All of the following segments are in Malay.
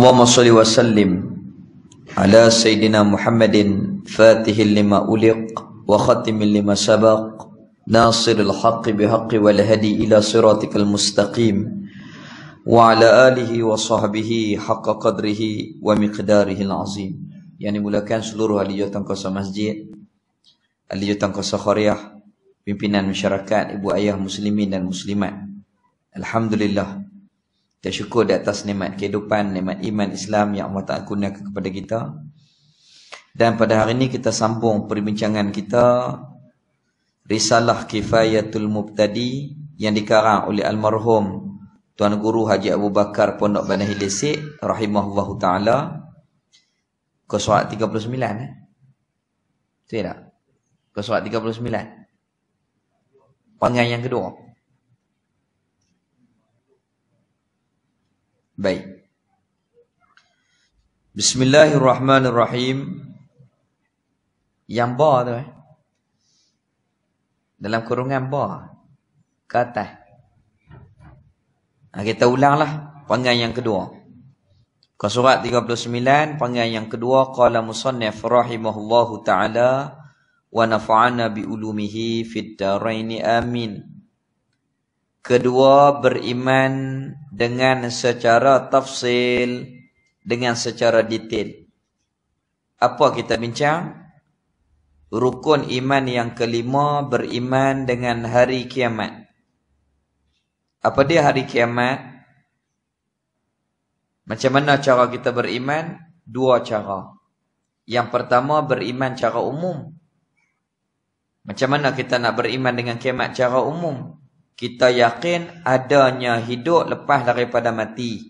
اللهم صل وسلم على سيدنا محمد فاتح لما أُلِق وختم لما سبق ناصر الحق بحق والهدي إلى صراطك المستقيم وعلى آله وصحبه حق قدره ومقداره العظيم yang dimulakan seluruh ahli tangkasa masjid ahli tangkasa khariah pimpinan masyarakat ibu ayah muslimin dan muslimat Alhamdulillah Kita syukur di atas nikmat kehidupan, nikmat iman Islam yang Allah Ta'ala kurniakan kepada kita. Dan pada hari ini kita sambung perbincangan kita Risalah Kifayatul Mubtadi yang dikarang oleh almarhum Tuan Guru Haji Abu Bakar Pondok Bani Hilisik rahimahullahu taala ke surat 39 eh. Betul tak? Ke surat 39. Pengajian yang kedua. Baik. Bismillahirrahmanirrahim. Yang ba tu eh. Dalam kurungan ba. kata. atas. Ha, kita ulanglah panggilan yang kedua. Ke surat 39, panggilan yang kedua. Qala musannif rahimahullahu ta'ala wa nafa'ana bi'ulumihi fid daraini Amin. Kedua beriman dengan secara tafsil dengan secara detail. Apa kita bincang? Rukun iman yang kelima beriman dengan hari kiamat. Apa dia hari kiamat? Macam mana cara kita beriman? Dua cara. Yang pertama beriman cara umum. Macam mana kita nak beriman dengan kiamat cara umum? kita yakin adanya hidup lepas daripada mati.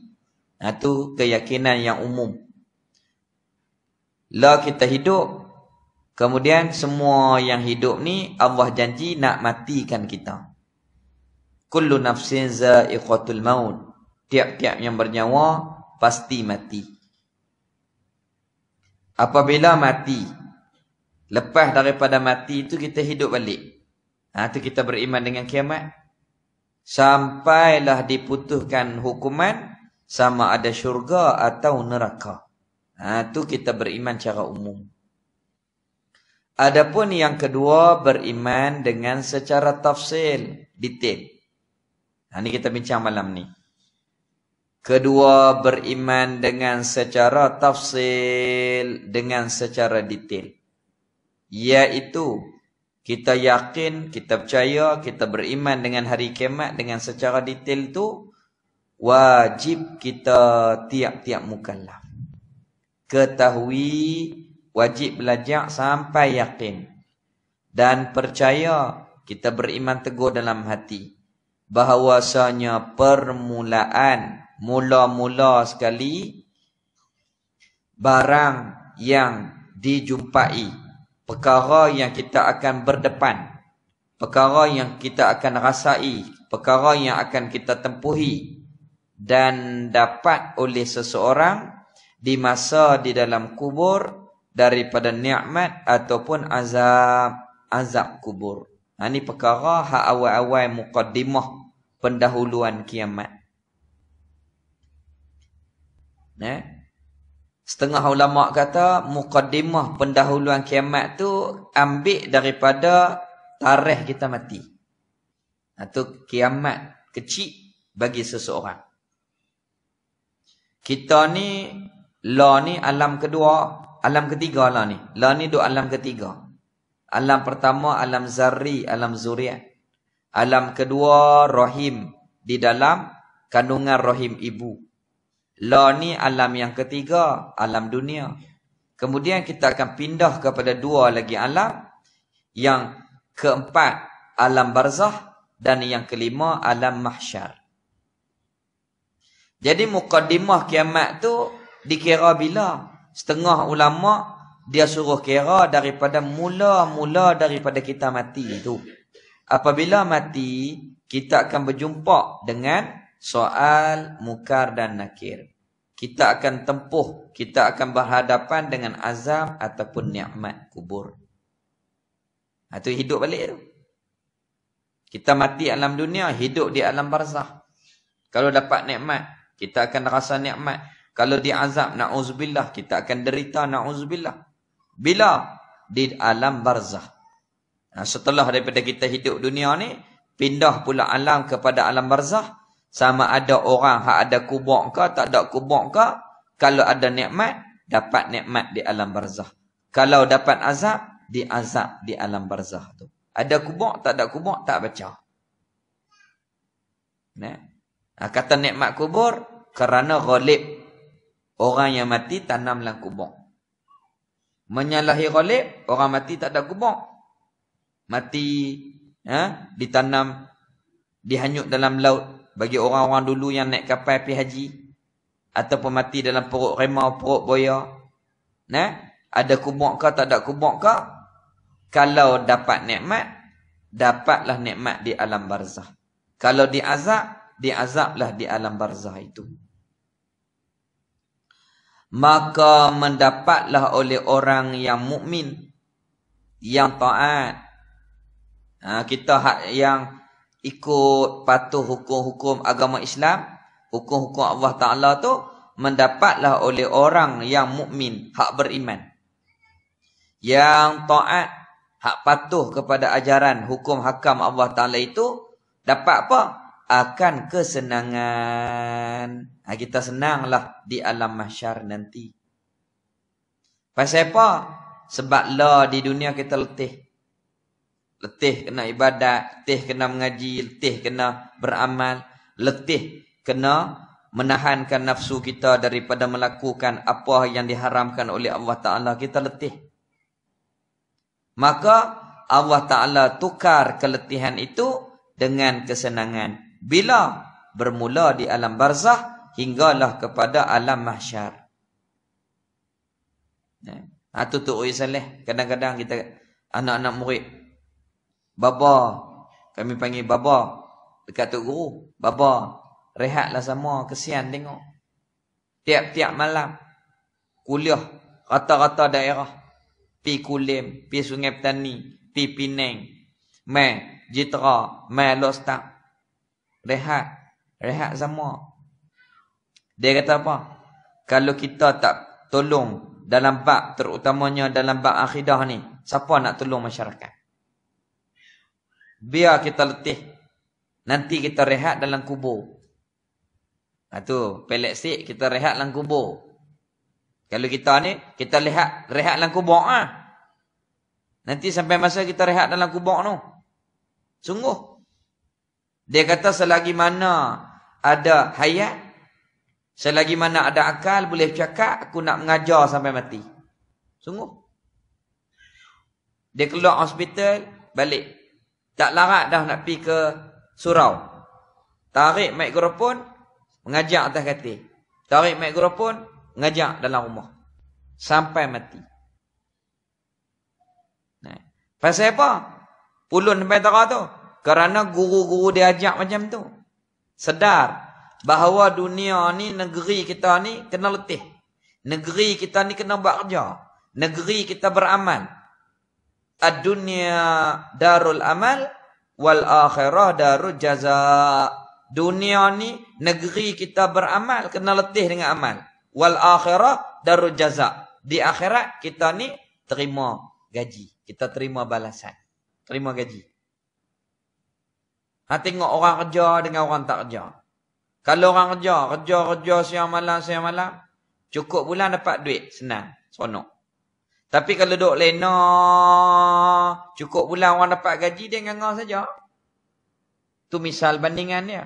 Nah, ha, tu keyakinan yang umum. Lah kita hidup, kemudian semua yang hidup ni Allah janji nak matikan kita. Kullu nafsin za'iqatul maut. Tiap-tiap yang bernyawa pasti mati. Apabila mati, lepas daripada mati itu kita hidup balik. Ha, itu kita beriman dengan kiamat. Sampailah diputuskan hukuman sama ada syurga atau neraka. Ha, itu kita beriman secara umum. Adapun yang kedua beriman dengan secara tafsir detail. Ha, ini kita bincang malam ni. Kedua beriman dengan secara tafsir dengan secara detail. Iaitu kita yakin, kita percaya, kita beriman dengan hari kiamat dengan secara detail tu wajib kita tiap-tiap mukallaf. Ketahui wajib belajar sampai yakin dan percaya kita beriman teguh dalam hati bahawasanya permulaan mula-mula sekali barang yang dijumpai perkara yang kita akan berdepan perkara yang kita akan rasai perkara yang akan kita tempuhi dan dapat oleh seseorang di masa di dalam kubur daripada nikmat ataupun azab azab kubur ha, ini perkara hak awal-awal mukaddimah pendahuluan kiamat nah ya? Setengah ulama kata mukadimah pendahuluan kiamat tu ambil daripada tarikh kita mati. Atau kiamat kecil bagi seseorang. Kita ni la ni alam kedua, alam ketiga la ni. La ni duk alam ketiga. Alam pertama alam zari, alam zuriat. Alam kedua rahim di dalam kandungan rahim ibu. La ni alam yang ketiga, alam dunia. Kemudian kita akan pindah kepada dua lagi alam. Yang keempat, alam barzah. Dan yang kelima, alam mahsyar. Jadi mukaddimah kiamat tu dikira bila? Setengah ulama dia suruh kira daripada mula-mula daripada kita mati itu. Apabila mati, kita akan berjumpa dengan soal mukar dan nakir. Kita akan tempuh, kita akan berhadapan dengan azab ataupun nikmat kubur. Itu ha, hidup balik tu. Kita mati alam dunia, hidup di alam barzah. Kalau dapat nikmat, kita akan rasa nikmat. Kalau di azab, na'uzubillah, kita akan derita na'uzubillah. Bila? Di alam barzah. Nah, ha, setelah daripada kita hidup dunia ni, pindah pula alam kepada alam barzah, sama ada orang hak ada kubur ke tak ada kubur ke kalau ada nikmat dapat nikmat di alam barzah kalau dapat azab di azab di alam barzah tu ada kubur tak ada kubur tak baca nah ha, kata nikmat kubur kerana ghalib orang yang mati tanamlah kubur menyalahi ghalib orang mati tak ada kubur mati ha ditanam dihanyut dalam laut bagi orang-orang dulu yang naik kapal pergi haji. atau mati dalam perut remau, perut boya. Nah, ada kubuk kah, tak ada kubuk kah? Kalau dapat nikmat, dapatlah nikmat di alam barzah. Kalau diazab, diazablah di alam barzah itu. Maka mendapatlah oleh orang yang mukmin, yang taat. Ha, kita yang ikut patuh hukum-hukum agama Islam, hukum-hukum Allah Taala tu mendapatlah oleh orang yang mukmin, hak beriman. Yang taat, hak patuh kepada ajaran hukum hakam Allah Taala itu dapat apa? Akan kesenangan. Ha, kita senanglah di alam mahsyar nanti. Pasal apa? Sebab lah di dunia kita letih letih kena ibadat, letih kena mengaji, letih kena beramal, letih kena menahankan nafsu kita daripada melakukan apa yang diharamkan oleh Allah Ta'ala, kita letih. Maka Allah Ta'ala tukar keletihan itu dengan kesenangan. Bila bermula di alam barzah hinggalah kepada alam mahsyar. Ha, tu oi saleh. Kadang-kadang kita anak-anak murid Baba. Kami panggil Baba. Dekat Tok Guru. Baba. Rehatlah sama. Kesian tengok. Tiap-tiap malam. Kuliah. Rata-rata daerah. Pi Kulim. Pi Sungai Petani. Pi Pinang. Mai. Jitra. Mai Lostak. Rehat. Rehat sama. Dia kata apa? Kalau kita tak tolong dalam bab terutamanya dalam bab akidah ni. Siapa nak tolong masyarakat? Biar kita letih. Nanti kita rehat dalam kubur. Itu ha, pelek sik kita rehat dalam kubur. Kalau kita ni, kita lehat, rehat dalam kubur. Ha? Nanti sampai masa kita rehat dalam kubur tu. Sungguh. Dia kata selagi mana ada hayat, selagi mana ada akal, boleh cakap, aku nak mengajar sampai mati. Sungguh. Dia keluar hospital, balik. Tak larat dah nak pergi ke surau. Tarik mikrofon, mengajak atas katil. Tarik mikrofon, mengajak dalam rumah. Sampai mati. Nah. Pasal apa? Pulun sampai tarah tu. Kerana guru-guru dia ajak macam tu. Sedar bahawa dunia ni, negeri kita ni kena letih. Negeri kita ni kena buat kerja. Negeri kita beraman. Ad-dunya darul amal wal akhirah darul jaza. Dunia ni negeri kita beramal kena letih dengan amal. Wal akhirah darul jaza. Di akhirat kita ni terima gaji, kita terima balasan. Terima gaji. Ha tengok orang kerja dengan orang tak kerja. Kalau orang kerja, kerja-kerja siang malam, siang malam. Cukup bulan dapat duit, senang, seronok. Tapi kalau duduk lena, cukup bulan orang dapat gaji, dia ngangau saja. Tu misal bandingan dia.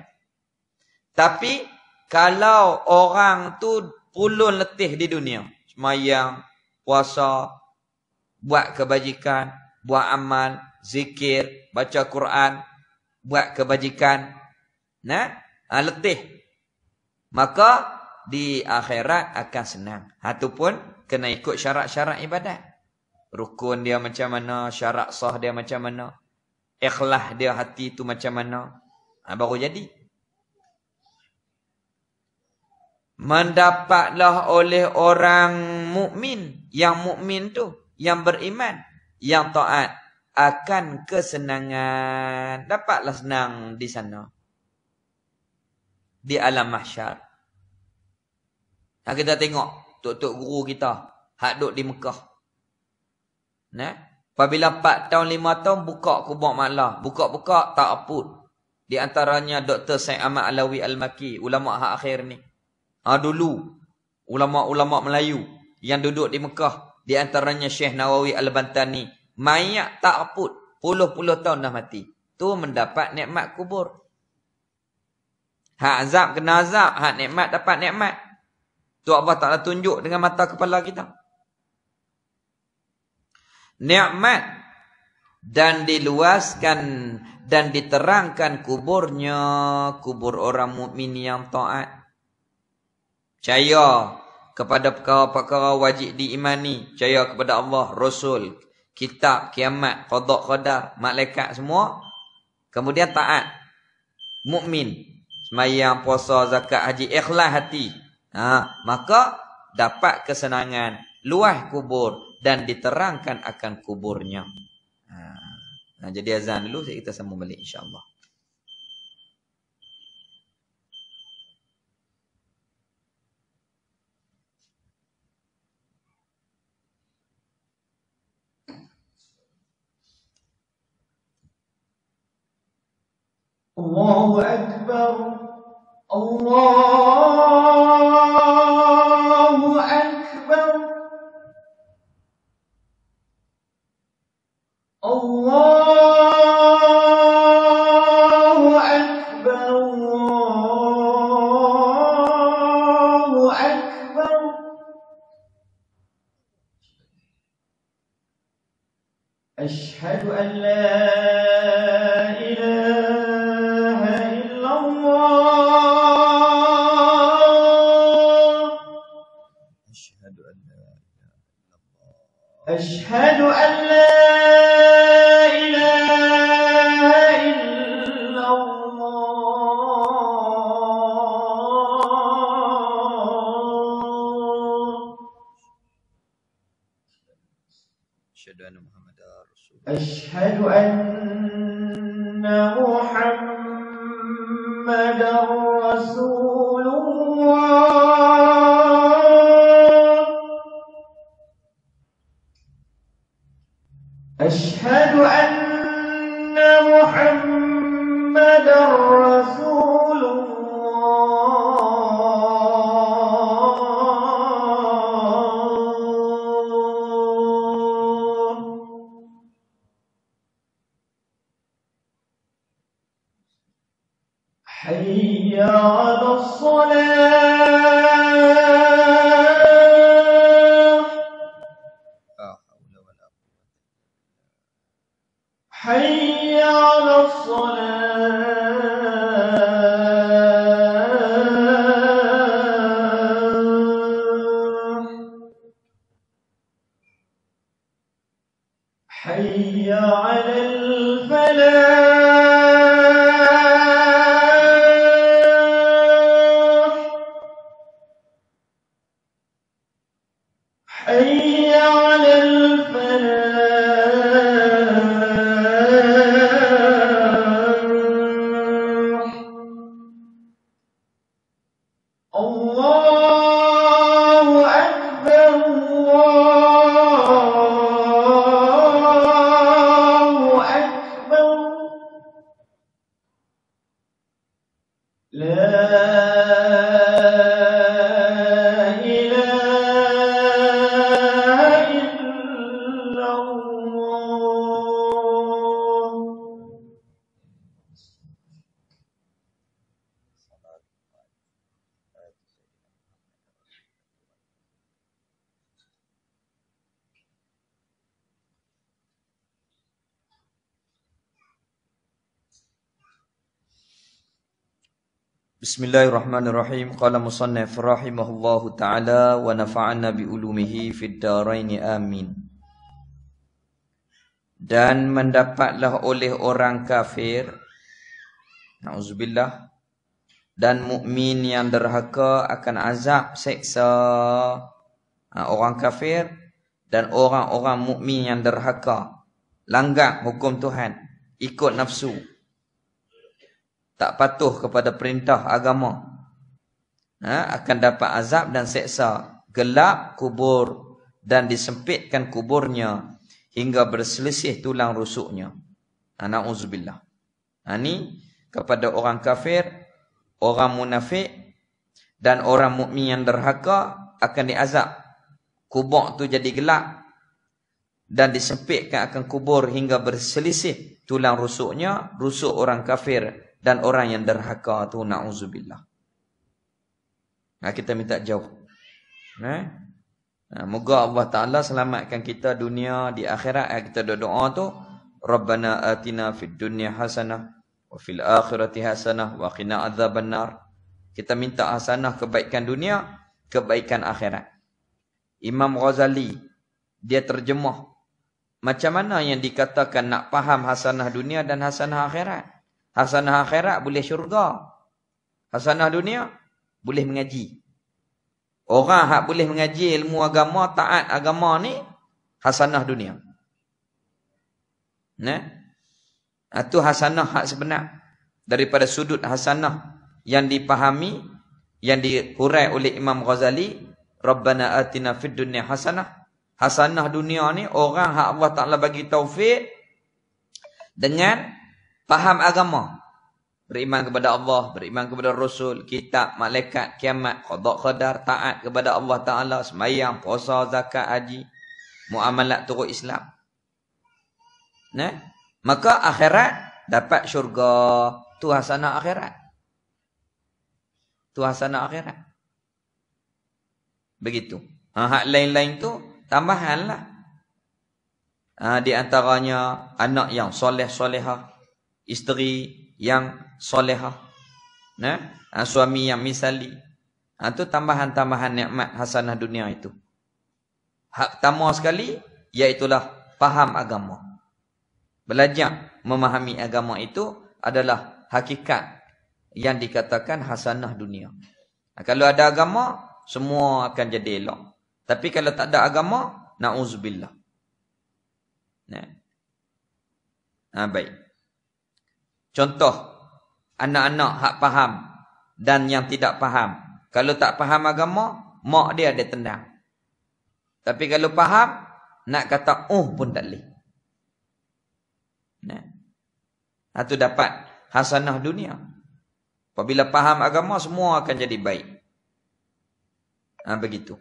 Tapi, kalau orang tu pulun letih di dunia. Semayang, puasa, buat kebajikan, buat amal, zikir, baca Quran, buat kebajikan. Nah, ha, letih. Maka, di akhirat akan senang. Itu ha, kena ikut syarat-syarat ibadat. Rukun dia macam mana, syarat sah dia macam mana, ikhlas dia hati tu macam mana, ha, baru jadi. Mendapatlah oleh orang mukmin yang mukmin tu, yang beriman, yang taat akan kesenangan. Dapatlah senang di sana. Di alam mahsyar. Nah, ha, kita tengok tok-tok guru kita hak duduk di Mekah. Nah, apabila 4 tahun 5 tahun buka kubur makla, buka-buka tak apun. Di antaranya Dr. Said Ahmad Alawi Al-Maki, ulama hak akhir ni. Ha dulu ulama-ulama Melayu yang duduk di Mekah, di antaranya Syekh Nawawi Al-Bantani, mayat tak apun, puluh-puluh tahun dah mati. Tu mendapat nikmat kubur. Hak azab kena azab, hak nikmat dapat nikmat. Tu Allah Ta'ala tunjuk dengan mata kepala kita. Ni'mat. Dan diluaskan dan diterangkan kuburnya. Kubur orang mukmin yang ta'at. Caya kepada perkara-perkara wajib diimani. Caya kepada Allah, Rasul, Kitab, Kiamat, Qadok, Qadar, Malaikat semua. Kemudian ta'at. Mukmin Semayang, puasa, zakat, haji. Ikhlas hati. Ha, maka dapat kesenangan luah kubur dan diterangkan akan kuburnya. Ha. Nah, jadi azan dulu kita sambung balik insya-Allah. Allahu akbar. Allah Bismillahirrahmanirrahim. Qala musannif rahimahullahu taala wa nafa'ana bi ulumihi fid daraini amin. Dan mendapatlah oleh orang kafir Nauzubillah dan mukmin yang derhaka akan azab seksa ha, orang kafir dan orang-orang mukmin yang derhaka langgar hukum Tuhan ikut nafsu tak patuh kepada perintah agama ha, akan dapat azab dan seksa gelap kubur dan disempitkan kuburnya hingga berselisih tulang rusuknya anauzubillah ha, ini ha, kepada orang kafir orang munafik dan orang mukmin yang derhaka akan diazab kubur tu jadi gelap dan disempitkan akan kubur hingga berselisih tulang rusuknya rusuk orang kafir dan orang yang derhaka tu nauzubillah. Nah kita minta jauh. Nah. Nah, moga Allah Taala selamatkan kita dunia di akhirat yang eh, kita doa tu Rabbana atina fid dunya hasanah wa fil akhirati hasanah wa qina adzabannar. Kita minta hasanah kebaikan dunia, kebaikan akhirat. Imam Ghazali dia terjemah macam mana yang dikatakan nak faham hasanah dunia dan hasanah akhirat. Hasanah akhirat boleh syurga. Hasanah dunia boleh mengaji. Orang hak boleh mengaji ilmu agama, taat agama ni hasanah dunia. Nah. Itu ha, hasanah hak sebenar daripada sudut hasanah yang dipahami yang dikurai oleh Imam Ghazali, Rabbana atina fid dunya hasanah. Hasanah dunia ni orang hak Allah Taala bagi taufik dengan Faham agama. Beriman kepada Allah, beriman kepada Rasul, kitab, malaikat, kiamat, khadak khadar, taat kepada Allah Ta'ala, semayang, puasa, zakat, haji, muamalat turut Islam. Nah? Maka akhirat dapat syurga. Itu hasanah akhirat. Itu hasanah akhirat. Begitu. Ha, hak lain-lain tu tambahan lah. Ha, di antaranya anak yang soleh soleha isteri yang solehah. Nah, ha, suami yang misali. atau ha, tu tambahan-tambahan nikmat hasanah dunia itu. Hak pertama sekali iaitulah paham agama. Belajar memahami agama itu adalah hakikat yang dikatakan hasanah dunia. Ha, kalau ada agama, semua akan jadi elok. Tapi kalau tak ada agama, na'uzubillah. Nah. Ha, baik. Contoh anak-anak hak faham dan yang tidak faham. Kalau tak faham agama, mak dia ada tendang. Tapi kalau faham, nak kata uh pun tak leh. Nah. itu dapat hasanah dunia. Apabila faham agama semua akan jadi baik. Ah ha, begitu.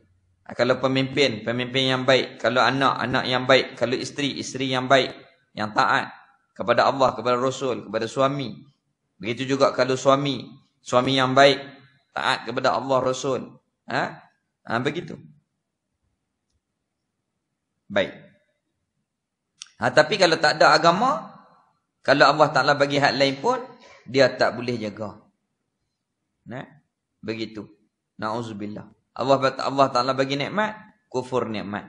Ha, kalau pemimpin, pemimpin yang baik, kalau anak, anak yang baik, kalau isteri, isteri yang baik, yang taat kepada Allah, kepada Rasul, kepada suami. Begitu juga kalau suami, suami yang baik, taat kepada Allah, Rasul. Ha? Ha, begitu. Baik. Ha, tapi kalau tak ada agama, kalau Allah Ta'ala bagi hak lain pun, dia tak boleh jaga. Nah, Begitu. Na'uzubillah. Allah, Allah Ta'ala bagi nikmat, kufur nikmat.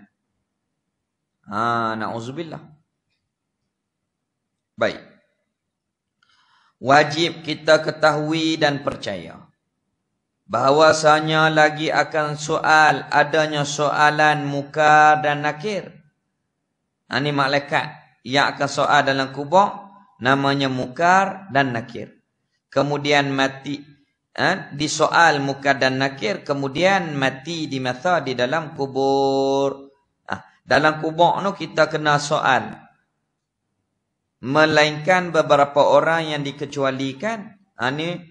Ha, Na'uzubillah. Na'uzubillah. Baik. Wajib kita ketahui dan percaya. Bahawasanya lagi akan soal, adanya soalan muka dan nakir. Ini ha, malaikat yang akan soal dalam kubur, namanya mukar dan nakir. Kemudian mati, eh, di soal mukar dan nakir, kemudian mati di masa di dalam kubur. Ah, dalam kubur itu kita kena soal. Melainkan beberapa orang yang dikecualikan. Ini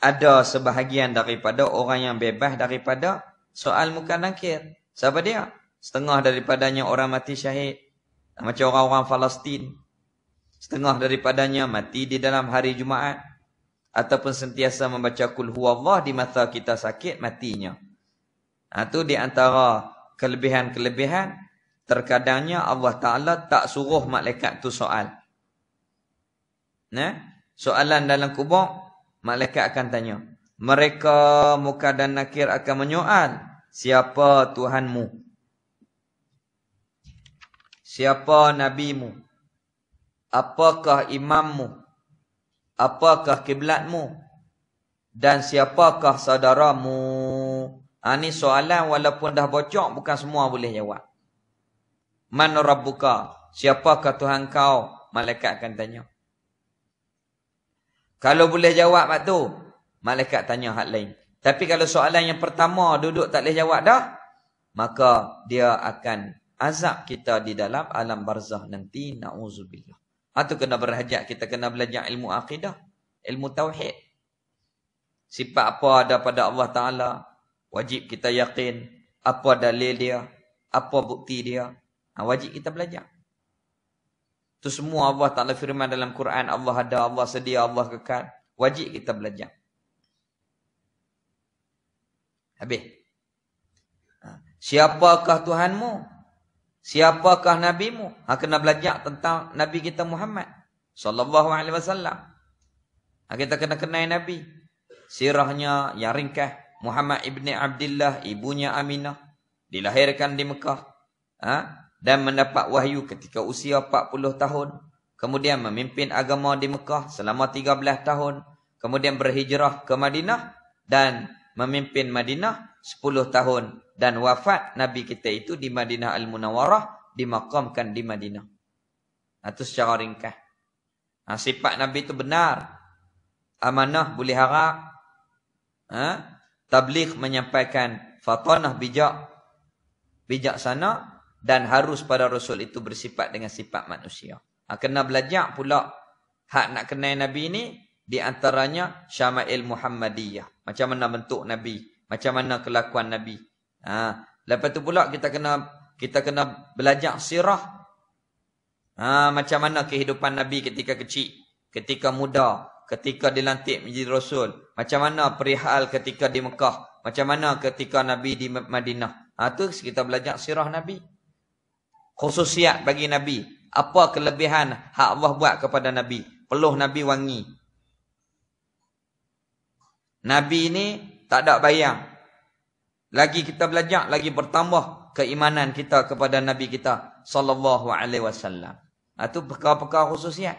ada sebahagian daripada orang yang bebas daripada soal muka nakir. Siapa dia? Setengah daripadanya orang mati syahid. Macam orang-orang Palestin. Setengah daripadanya mati di dalam hari Jumaat. Ataupun sentiasa membaca kulhu Allah di mata kita sakit matinya. Itu ha, di antara kelebihan-kelebihan. Terkadangnya Allah Ta'ala tak suruh malaikat tu soal. Nah, soalan dalam kubur, malaikat akan tanya. Mereka muka dan nakir akan menyoal, siapa Tuhanmu? Siapa nabimu? Apakah imammu? Apakah kiblatmu? Dan siapakah saudaramu? Ani ha, soalan walaupun dah bocok bukan semua boleh jawab. Man rabbuka? Siapakah Tuhan kau? Malaikat akan tanya. Kalau boleh jawab pak tu, malaikat tanya hak lain. Tapi kalau soalan yang pertama duduk tak boleh jawab dah, maka dia akan azab kita di dalam alam barzah nanti nauzubillah. Atau ha, kena berhajat kita kena belajar ilmu akidah, ilmu tauhid. Sifat apa ada pada Allah Taala? Wajib kita yakin apa dalil dia, apa bukti dia? Ha, wajib kita belajar. Itu semua Allah Ta'ala firman dalam Quran. Allah ada, Allah sedia, Allah kekal. Wajib kita belajar. Habis. Ha. Siapakah Tuhanmu? Siapakah Nabimu? Ha, kena belajar tentang Nabi kita Muhammad. Sallallahu alaihi wasallam. Ha, kita kena kenal Nabi. Sirahnya yang ringkah. Muhammad ibni Abdullah, ibunya Aminah. Dilahirkan di Mekah. Ha? dan mendapat wahyu ketika usia 40 tahun. Kemudian memimpin agama di Mekah selama 13 tahun. Kemudian berhijrah ke Madinah dan memimpin Madinah 10 tahun. Dan wafat Nabi kita itu di Madinah Al-Munawarah dimakamkan di Madinah. Itu secara ringkas. Ha, sifat Nabi itu benar. Amanah boleh harap. Ha? Tabligh menyampaikan fatanah bijak. Bijak sana dan harus pada rasul itu bersifat dengan sifat manusia. Ha, kena belajar pula hak nak kenal nabi ini di antaranya syama'il muhammadiyah. Macam mana bentuk nabi, macam mana kelakuan nabi. Ha, lepas tu pula kita kena kita kena belajar sirah. Ha, macam mana kehidupan nabi ketika kecil, ketika muda, ketika dilantik menjadi rasul, macam mana perihal ketika di Mekah, macam mana ketika nabi di Madinah. Ha, kita belajar sirah nabi khususiat bagi Nabi. Apa kelebihan hak Allah buat kepada Nabi. Peluh Nabi wangi. Nabi ini tak ada bayang. Lagi kita belajar, lagi bertambah keimanan kita kepada Nabi kita. Sallallahu alaihi wasallam. Itu perkara-perkara khususiat.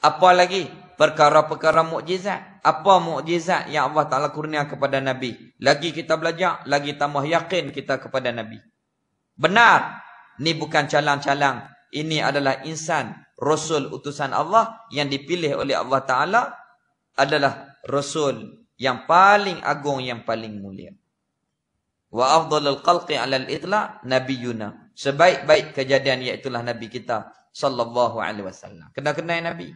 Apa lagi? Perkara-perkara mukjizat. Apa mukjizat yang Allah Ta'ala kurnia kepada Nabi? Lagi kita belajar, lagi tambah yakin kita kepada Nabi. Benar. Ini bukan calang-calang. Ini adalah insan. Rasul utusan Allah. Yang dipilih oleh Allah Ta'ala. Adalah Rasul. Yang paling agung. Yang paling mulia. Wa afdalul qalqi alal itla' Nabi Yuna. Sebaik-baik kejadian iaitulah Nabi kita. Sallallahu alaihi wasallam. Kenal-kenal Nabi.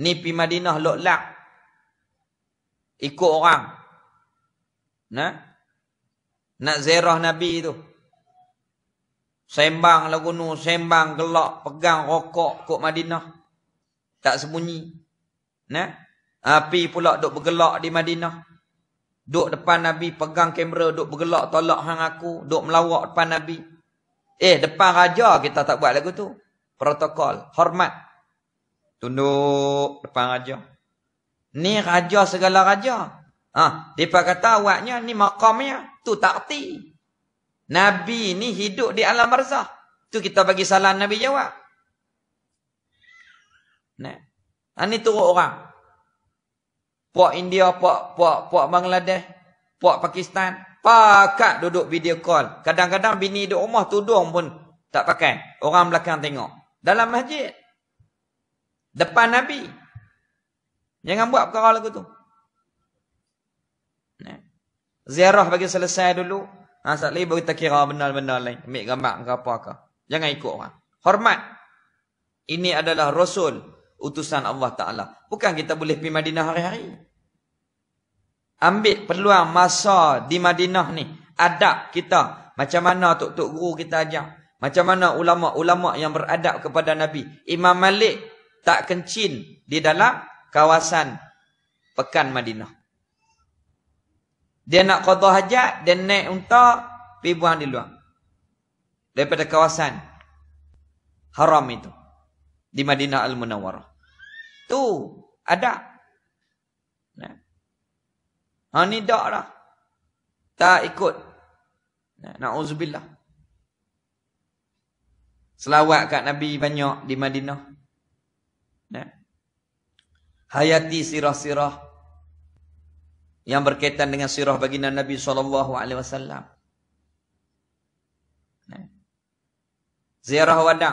Ni pi Madinah lok lak. Ikut orang. Nak? Nak zerah Nabi tu. Sembang lagu nu sembang, gelak, pegang, rokok kok Madinah. Tak sembunyi. Nak? Api pula duk bergelak di Madinah. Duk depan Nabi pegang kamera, duk bergelak tolak hang aku. Duk melawak depan Nabi. Eh, depan raja kita tak buat lagu tu. Protokol. Hormat. Tunduk depan raja. Ni raja segala raja. Ah, ha, depa kata awaknya ni maqamnya tu takti. Nabi ni hidup di alam barzah. Tu kita bagi salam Nabi jawab. Nah. Ha, tu orang. Puak India, puak puak puak Bangladesh, puak Pakistan, pakat duduk video call. Kadang-kadang bini duduk rumah tudung pun tak pakai. Orang belakang tengok. Dalam masjid. Depan Nabi. Jangan buat perkara lagu tu. Ziarah bagi selesai dulu. Ha, tak lagi baru kita kira benar-benar lain. Ambil gambar ke apa ke. Jangan ikut orang. Hormat. Ini adalah Rasul. Utusan Allah Ta'ala. Bukan kita boleh pergi Madinah hari-hari. Ambil peluang masa di Madinah ni. Adab kita. Macam mana tok-tok guru kita ajar. Macam mana ulama-ulama yang beradab kepada Nabi. Imam Malik tak kencin di dalam kawasan pekan Madinah. Dia nak qadha hajat, dia naik unta, pi buang di luar. Daripada kawasan haram itu. Di Madinah Al-Munawwarah. Tu ada. Nah. Ha ni dak lah. Tak ikut. Nah, Nauzubillah. Selawat kat Nabi banyak di Madinah. Nah. Hayati sirah-sirah yang berkaitan dengan sirah baginda Nabi saw. Ziarah wada.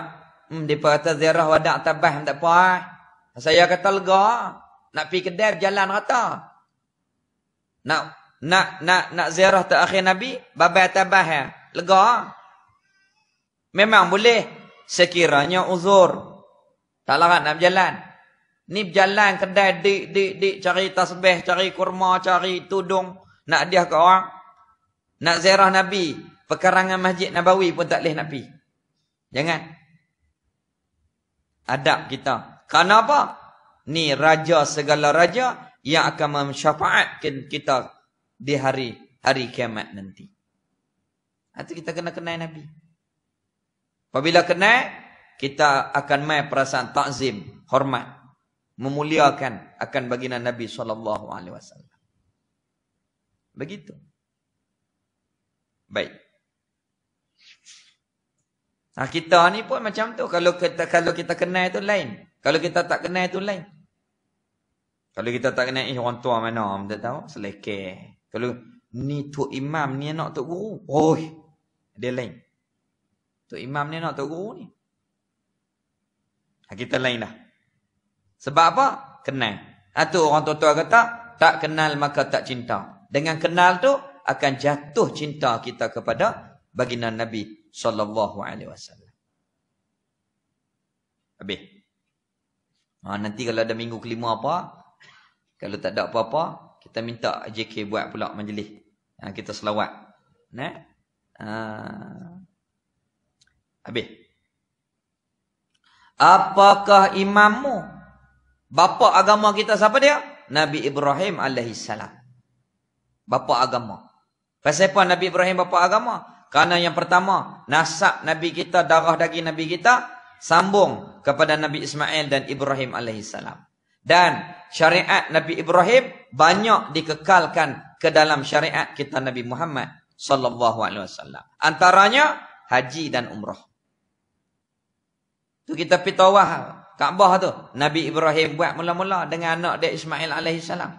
Hmm depa kata ziarah wada tabah tak apa. Saya kata lega nak pergi kedai jalan rata. Nak nak nak nak ziarah terakhir Nabi babai tabah ya. Lega. Memang boleh sekiranya uzur. Tak larat nak berjalan. Ni berjalan kedai dik dik dik cari tasbih, cari kurma, cari tudung nak dia ke orang. Nak ziarah Nabi, pekarangan Masjid Nabawi pun tak leh nak pi. Jangan. Adab kita. Kenapa? Ni raja segala raja yang akan mensyafaatkan kita di hari hari kiamat nanti. Hati kita kena kenal Nabi. Apabila kenal, kita akan mai perasaan takzim, hormat memuliakan akan baginda Nabi saw. Begitu. Baik. Nah, kita ni pun macam tu kalau kita kalau kita kenal itu lain, kalau kita tak kenal itu lain. Kalau kita tak kenal eh orang tua mana, tak tahu, selekeh. Kalau ni tu imam ni anak tu guru, Oh, Dia lain. Tu imam ni anak tu guru ni. kita lain dah. Sebab apa? Kenal. Itu ha, orang tua-tua kata, tak kenal maka tak cinta. Dengan kenal tu akan jatuh cinta kita kepada baginda Nabi SAW. Abi. Ha, nanti kalau ada minggu kelima apa, kalau tak ada apa-apa, kita minta JK buat pula majlis. Ha, kita selawat. Nah? Ha. Habis. Apakah imammu? Bapa agama kita siapa dia? Nabi Ibrahim alaihissalam. Bapa agama. Pasal apa Nabi Ibrahim bapa agama? Kerana yang pertama, nasab Nabi kita, darah daging Nabi kita, sambung kepada Nabi Ismail dan Ibrahim alaihissalam. Dan syariat Nabi Ibrahim banyak dikekalkan ke dalam syariat kita Nabi Muhammad sallallahu alaihi wasallam. Antaranya haji dan umrah. Tu kita pitawah Kaabah tu Nabi Ibrahim buat mula-mula dengan anak dia Ismail alaihissalam.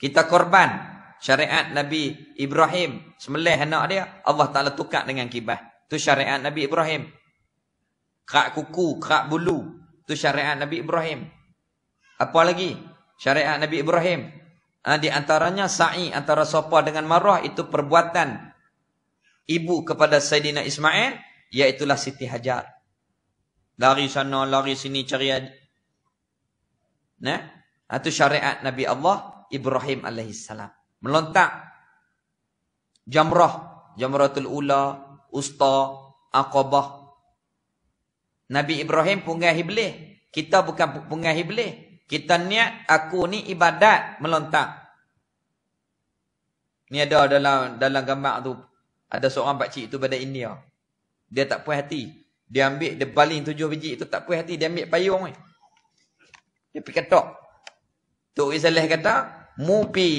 Kita korban syariat Nabi Ibrahim sembelih anak dia Allah Taala tukar dengan kibah. Tu syariat Nabi Ibrahim. Kerak kuku, kerak bulu, tu syariat Nabi Ibrahim. Apa lagi? Syariat Nabi Ibrahim. Ha, di antaranya sa'i antara sapa dengan marah itu perbuatan ibu kepada Saidina Ismail iaitu Siti Hajar. Lari sana, lari sini cari adik. Nah, ha, Itu syariat Nabi Allah Ibrahim AS. Melontak. Jamrah. Jamratul Ula. Usta. Aqabah. Nabi Ibrahim punggah hiblih. Kita bukan punggah hiblih. Kita niat aku ni ibadat melontak. Ni ada dalam dalam gambar tu. Ada seorang pakcik tu pada India. Dia tak puas hati. Dia ambil dia baling tujuh biji itu tak puas hati dia ambil payung ni. Dia pergi ketok. Tok Rizalih kata, "Mu pi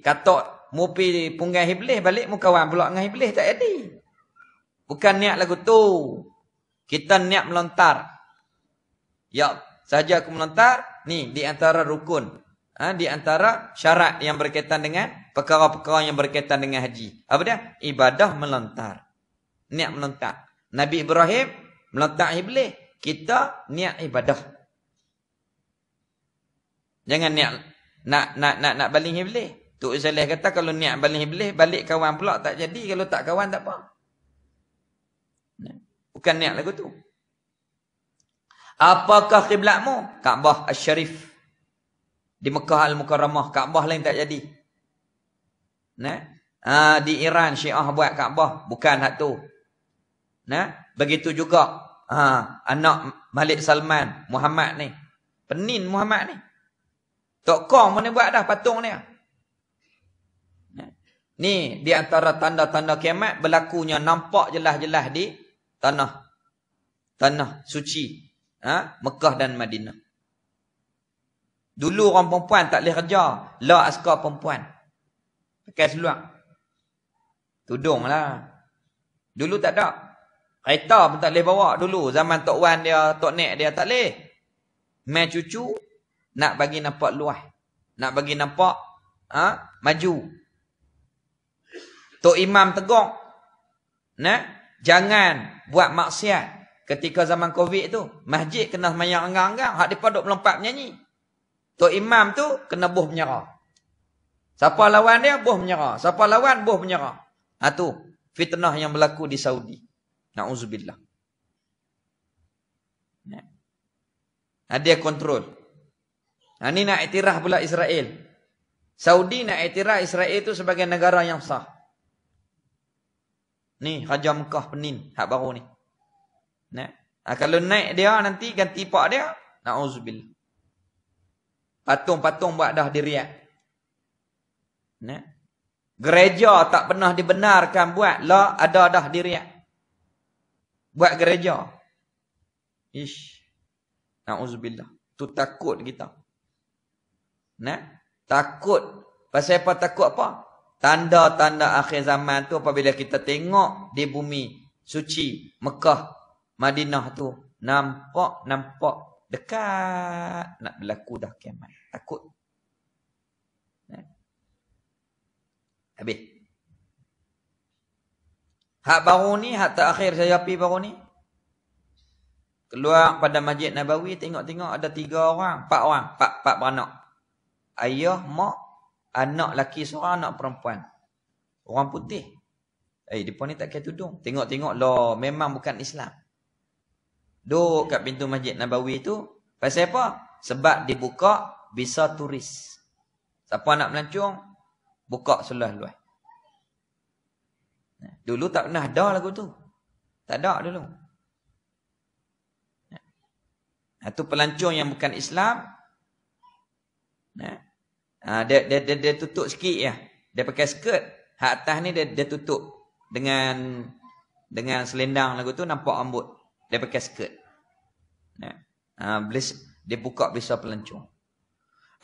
katok, mu pi punggah iblis balik mu kawan pula dengan iblis tak jadi." Bukan niat lagu tu. Kita niat melontar. Ya, saja aku melontar, ni di antara rukun. Ha, di antara syarat yang berkaitan dengan perkara-perkara yang berkaitan dengan haji. Apa dia? Ibadah melontar. Niat melontar. Nabi Ibrahim Meletak iblis. Kita niat ibadah. Jangan niat nak nak nak nak baling iblis. Tok Saleh kata kalau niat baling iblis, balik kawan pula tak jadi. Kalau tak kawan tak apa. Bukan niat lagu tu. Apakah kiblatmu? Kaabah Asy-Syarif. Di Mekah Al-Mukarramah, Kaabah lain tak jadi. Nah, ah, di Iran Syiah buat Kaabah, bukan hak tu. Nah, begitu juga ha, anak Malik Salman Muhammad ni. Penin Muhammad ni. Tok Kong mana buat dah patung ni. Ya. Ni di antara tanda-tanda kiamat berlakunya nampak jelas-jelas di tanah tanah suci ha? Mekah dan Madinah. Dulu orang perempuan tak boleh kerja. La askar perempuan. Pakai seluar. Tudung lah. Dulu tak ada. Kereta pun tak boleh bawa dulu. Zaman Tok Wan dia, Tok Nek dia tak boleh. Mereka cucu nak bagi nampak luas. Nak bagi nampak ha, maju. Tok Imam tegok. Nah, jangan buat maksiat ketika zaman Covid tu. Masjid kena semayang anggang-anggang. Hak mereka duduk melompat menyanyi. Tok Imam tu kena buh menyerah. Siapa lawan dia, buh menyerah. Siapa lawan, buh menyerah. Itu ha, fitnah yang berlaku di Saudi. Na'uzubillah. Nah, dia kontrol. Nah, ini nak itirah pula Israel. Saudi nak itirah Israel itu sebagai negara yang sah. Ni, Raja Mekah Penin. Hak baru ni. Nah. Nah, kalau naik dia nanti ganti pak dia. Na'uzubillah. Patung-patung buat dah diriak. Nah. Gereja tak pernah dibenarkan buat. La ada dah diriak buat gereja. Ish. Nauzubillah. Tu takut kita. Nah, takut. Pasal apa takut apa? Tanda-tanda akhir zaman tu apabila kita tengok di bumi suci Mekah, Madinah tu nampak nampak dekat nak berlaku dah kiamat. Takut. Nah. Habis. Hak baru ni, hak terakhir saya pergi baru ni. Keluar pada Masjid Nabawi, tengok-tengok ada tiga orang, empat orang, empat, empat beranak. Ayah, mak, anak laki seorang, anak perempuan. Orang putih. Eh, dia ni tak kaya tudung. Tengok-tengok lah, memang bukan Islam. Duduk kat pintu Masjid Nabawi tu, pasal apa? Sebab dibuka, bisa turis. Siapa nak melancong, buka seluruh luas. Dulu tak pernah ada lagu tu. Tak ada dulu. Itu pelancong yang bukan Islam. Ah, dia, dia, dia, dia tutup sikit ya. Dia pakai skirt. Hak atas ni dia, dia tutup. Dengan dengan selendang lagu tu nampak rambut. Dia pakai skirt. Ah, dia buka besar pelancong.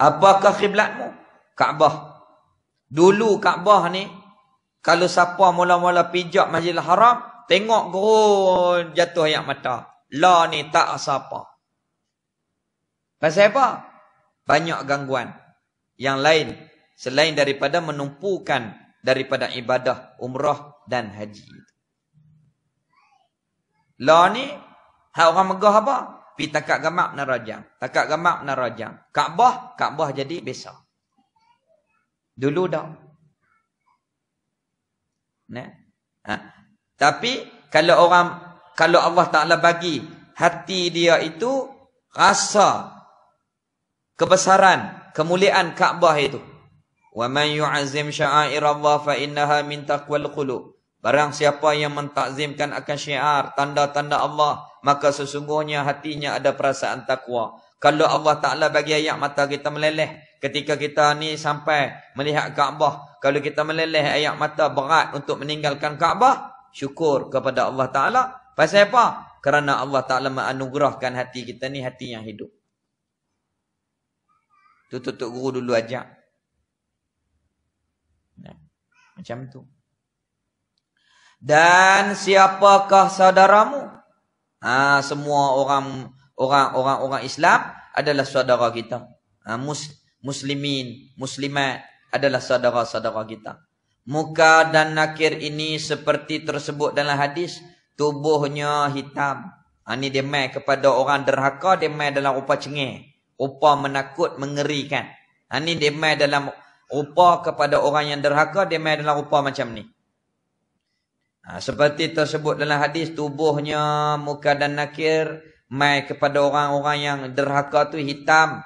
Apakah khiblatmu? Kaabah. Dulu Kaabah ni kalau siapa mula-mula pijak majlis haram, tengok gerun jatuh ayat mata. La ni tak siapa. Pasal apa? Banyak gangguan. Yang lain, selain daripada menumpukan daripada ibadah umrah dan haji. La ni, hak orang megah apa? Pi takak gamak narajang. Takak gamak narajang. Kaabah, Kaabah jadi besar. Dulu dah. Ya? Ha. Tapi kalau orang kalau Allah Taala bagi hati dia itu rasa kebesaran, kemuliaan Kaabah itu. Wa man yu'azzim sya'air Allah fa innaha min taqwal qulub. Barang siapa yang mentakzimkan akan syiar, tanda-tanda Allah, maka sesungguhnya hatinya ada perasaan takwa. Kalau Allah Ta'ala bagi ayat mata kita meleleh, Ketika kita ni sampai melihat Kaabah. Kalau kita meleleh ayat mata berat untuk meninggalkan Kaabah. Syukur kepada Allah Ta'ala. Pasal apa? Kerana Allah Ta'ala menganugerahkan hati kita ni hati yang hidup. Itu tuk Guru dulu ajak. macam tu. Dan siapakah saudaramu? Ha, semua orang orang orang orang Islam adalah saudara kita. Ha, Muslim. Muslimin, Muslimat adalah saudara-saudara kita. Muka dan nakir ini seperti tersebut dalam hadis. Tubuhnya hitam. Ha, ini dia main kepada orang derhaka, dia main dalam rupa cengih. Rupa menakut, mengerikan. Ha, ini dia main dalam rupa kepada orang yang derhaka, dia main dalam rupa macam ni. Ha, seperti tersebut dalam hadis, tubuhnya muka dan nakir main kepada orang-orang yang derhaka tu Hitam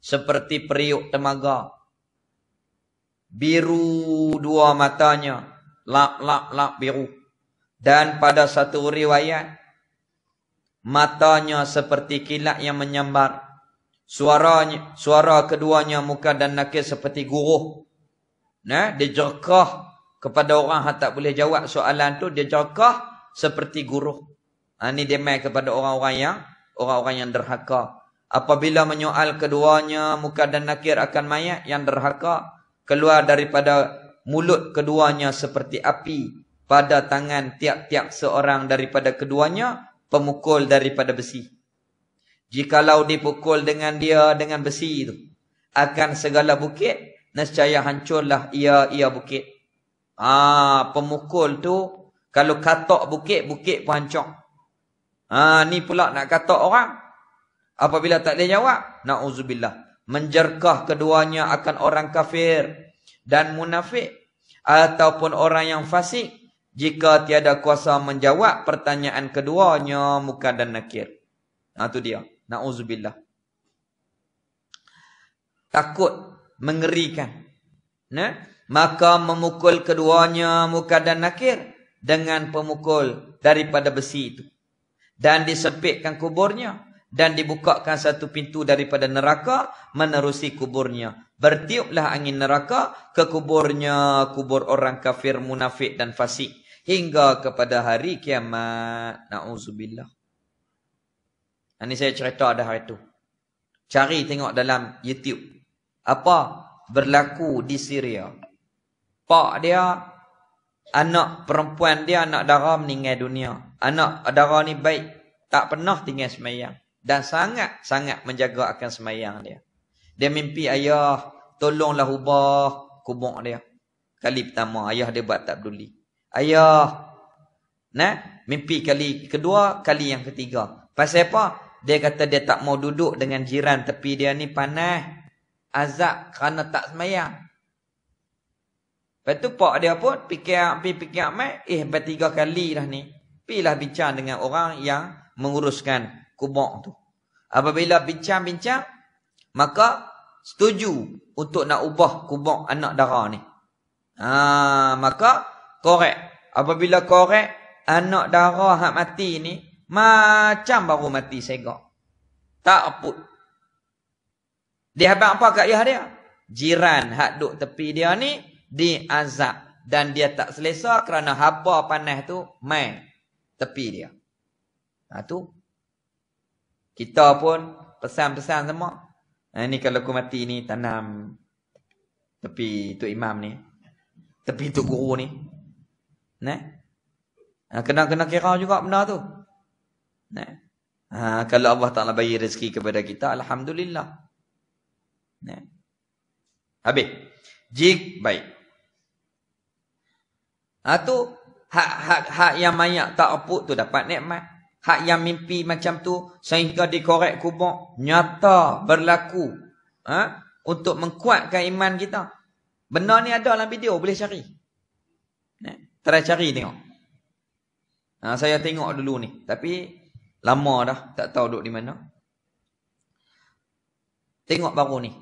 seperti periuk temaga biru dua matanya lap lap lap biru dan pada satu riwayat matanya seperti kilat yang menyambar suaranya suara keduanya muka dan nakil seperti guruh nah dia jerkah kepada orang yang tak boleh jawab soalan tu dia jerkah seperti guruh ha, ini dia mai kepada orang-orang yang orang-orang yang derhaka Apabila menyoal keduanya muka dan nakir akan mayat yang derhaka keluar daripada mulut keduanya seperti api pada tangan tiap-tiap seorang daripada keduanya pemukul daripada besi. Jikalau dipukul dengan dia dengan besi itu akan segala bukit nescaya hancurlah ia ia bukit. Ah ha, pemukul tu kalau katok bukit bukit pun hancur. Ah ha, ni pula nak katok orang Apabila tak dia jawab, na'udzubillah. Menjerkah keduanya akan orang kafir dan munafik. Ataupun orang yang fasik. Jika tiada kuasa menjawab pertanyaan keduanya, muka dan nakir. Nah, itu dia. Na'udzubillah. Takut. Mengerikan. Nah? Maka memukul keduanya muka dan nakir. Dengan pemukul daripada besi itu. Dan disepitkan kuburnya dan dibukakan satu pintu daripada neraka menerusi kuburnya. Bertiuplah angin neraka ke kuburnya kubur orang kafir, munafik dan fasik hingga kepada hari kiamat. Nauzubillah. Ini saya cerita ada hari itu. Cari tengok dalam YouTube. Apa berlaku di Syria. Pak dia, anak perempuan dia, anak darah meninggal dunia. Anak darah ni baik. Tak pernah tinggal semayang dan sangat-sangat menjaga akan semayang dia. Dia mimpi ayah, tolonglah hubah kubur dia. Kali pertama ayah dia buat tak peduli. Ayah, nah, mimpi kali kedua, kali yang ketiga. Pasal apa? Dia kata dia tak mau duduk dengan jiran tapi dia ni panas. Azab kerana tak semayang. Lepas tu pak dia pun fikir-fikir mai, eh, tiga kali dah ni. Pilah bincang dengan orang yang menguruskan kubur tu. Apabila bincang-bincang, maka setuju untuk nak ubah kubur anak darah ni. Ha, maka korek. Apabila korek, anak darah hak mati ni, macam baru mati segak. Tak put. Dia habang apa kat ayah dia? Jiran hak duk tepi dia ni, dia azab Dan dia tak selesa kerana haba panah tu main tepi dia. Ha, tu kita pun pesan-pesan semua. Ha, ni kalau aku mati ni tanam tepi tu imam ni. Tepi tu guru ni. Nah. Ha, ah, kena kena kira juga benda tu. Nah. Ha, kalau Allah Taala bagi rezeki kepada kita alhamdulillah. Nah. Habis. Jik baik. Ha tu hak hak hak yang mayat tak apa tu dapat nikmat hak yang mimpi macam tu sehingga dikorek kubur nyata berlaku ha? untuk mengkuatkan iman kita benda ni ada dalam video boleh cari ha? try cari tengok ha, saya tengok dulu ni tapi lama dah tak tahu duduk di mana tengok baru ni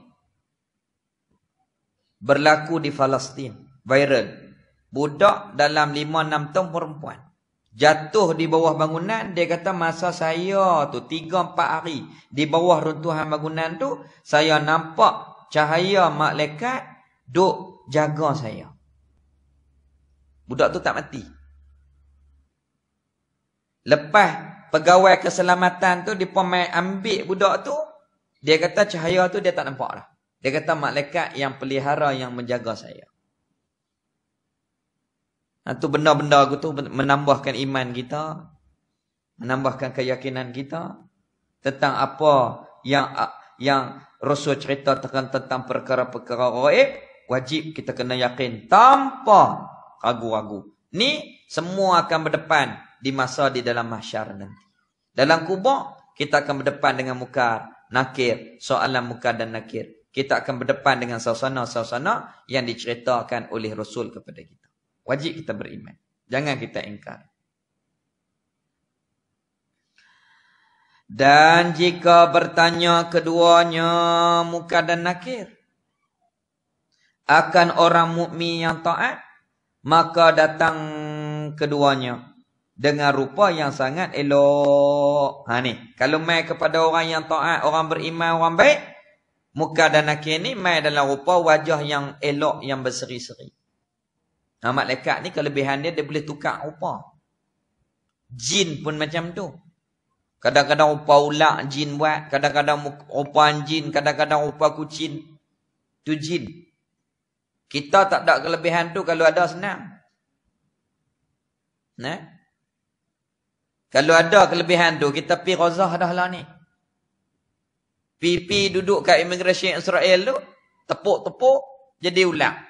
berlaku di Palestin viral budak dalam 5 6 tahun perempuan Jatuh di bawah bangunan, dia kata masa saya tu tiga empat hari di bawah runtuhan bangunan tu, saya nampak cahaya malaikat duk jaga saya. Budak tu tak mati. Lepas pegawai keselamatan tu, dia pun ambil budak tu, dia kata cahaya tu dia tak nampak lah. Dia kata malaikat yang pelihara, yang menjaga saya. Itu ha, benda-benda aku tu menambahkan iman kita. Menambahkan keyakinan kita. Tentang apa yang yang Rasul cerita tentang, tentang perkara-perkara raib. Wajib kita kena yakin tanpa ragu-ragu. Ni semua akan berdepan di masa di dalam masyarakat. nanti. Dalam kubur, kita akan berdepan dengan muka nakir. Soalan muka dan nakir. Kita akan berdepan dengan sasana-sasana yang diceritakan oleh Rasul kepada kita. Wajib kita beriman. Jangan kita ingkar. Dan jika bertanya keduanya muka dan nakir. Akan orang mukmin yang taat. Maka datang keduanya. Dengan rupa yang sangat elok. Ha, ni. Kalau mai kepada orang yang taat, orang beriman, orang baik. Muka dan nakir ni mai dalam rupa wajah yang elok, yang berseri-seri. Ha, malaikat ni kelebihan dia, dia boleh tukar rupa. Jin pun macam tu. Kadang-kadang rupa ular, jin buat. Kadang-kadang rupa anjing. Kadang-kadang rupa kucing. Tu jin. Kita tak ada kelebihan tu kalau ada senang. Nah? Kalau ada kelebihan tu, kita pi rozah dah lah ni. Pi-pi duduk kat immigration Israel tu, tepuk-tepuk, jadi ulang.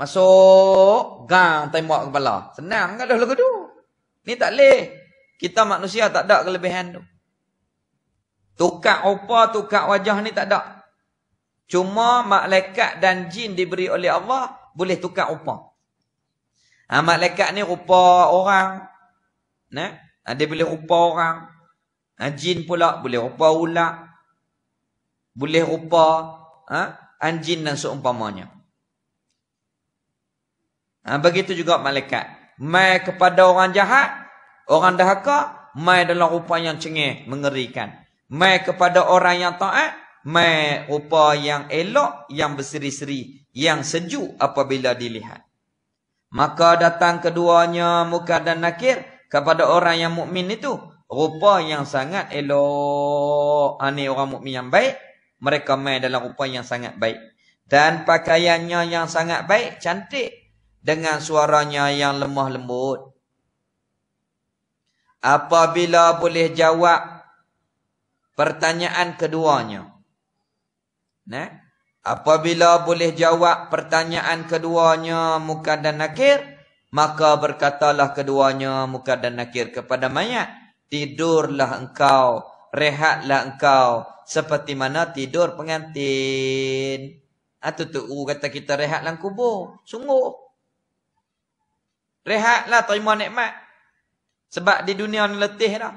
Masuk, gang tembak kepala. Senang kan lalu tu. Ni tak leh. Kita manusia tak ada kelebihan tu. Tukar rupa, tukar wajah ni tak ada. Cuma malaikat dan jin diberi oleh Allah boleh tukar rupa. Ha, malaikat ni rupa orang. Ne? Ha, dia boleh rupa orang. Ha, jin pula boleh rupa ular, Boleh rupa ha, anjin dan seumpamanya. Ha, begitu juga malaikat. Mai kepada orang jahat, orang dahaka, mai dalam rupa yang cengih, mengerikan. Mai kepada orang yang taat, mai rupa yang elok, yang berseri-seri, yang sejuk apabila dilihat. Maka datang keduanya muka dan nakir kepada orang yang mukmin itu. Rupa yang sangat elok. Ini ha, orang mukmin yang baik. Mereka main dalam rupa yang sangat baik. Dan pakaiannya yang sangat baik, cantik dengan suaranya yang lemah lembut. Apabila boleh jawab pertanyaan keduanya. Nah, apabila boleh jawab pertanyaan keduanya muka dan nakir, maka berkatalah keduanya muka dan nakir kepada mayat, tidurlah engkau, rehatlah engkau seperti mana tidur pengantin. Atau tu kata kita rehatlah kubur. Sungguh Rehatlah terima nikmat. Sebab di dunia ni letih dah.